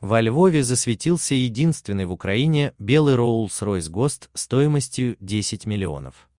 Во Львове засветился единственный в Украине белый Rolls-Royce Ghost стоимостью 10 миллионов.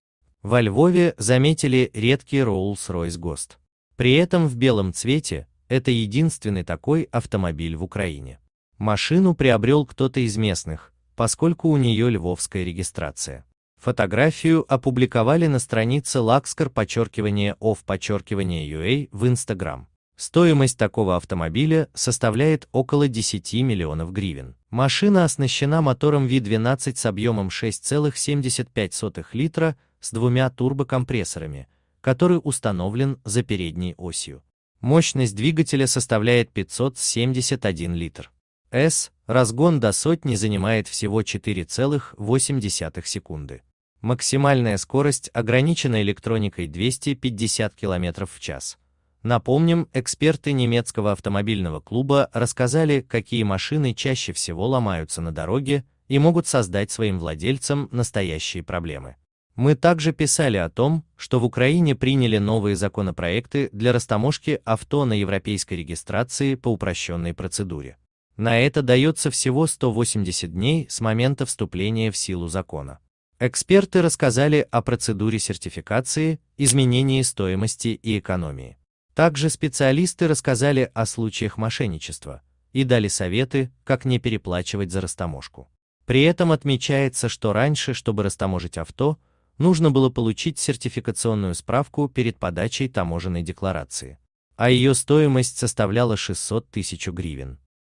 Во Львове заметили редкий Rolls-Royce Ghost. При этом в белом цвете это единственный такой автомобиль в Украине. Машину приобрел кто-то из местных, поскольку у нее львовская регистрация. Фотографию опубликовали на странице Luxcar подчеркивание of подчеркивание UA в Instagram. Стоимость такого автомобиля составляет около 10 миллионов гривен. Машина оснащена мотором V12 с объемом 6,75 литра с двумя турбокомпрессорами, который установлен за передней осью. Мощность двигателя составляет 571 литр. S разгон до сотни занимает всего 4,8 секунды. Максимальная скорость ограничена электроникой 250 км в час Напомним, эксперты немецкого автомобильного клуба рассказали, какие машины чаще всего ломаются на дороге и могут создать своим владельцам настоящие проблемы. Мы также писали о том, что в Украине приняли новые законопроекты для растаможки авто на европейской регистрации по упрощенной процедуре. На это дается всего 180 дней с момента вступления в силу закона. Эксперты рассказали о процедуре сертификации, изменении стоимости и экономии. Также специалисты рассказали о случаях мошенничества и дали советы, как не переплачивать за растаможку. При этом отмечается, что раньше, чтобы растаможить авто, нужно было получить сертификационную справку перед подачей таможенной декларации, а ее стоимость составляла 600 тысяч гривен.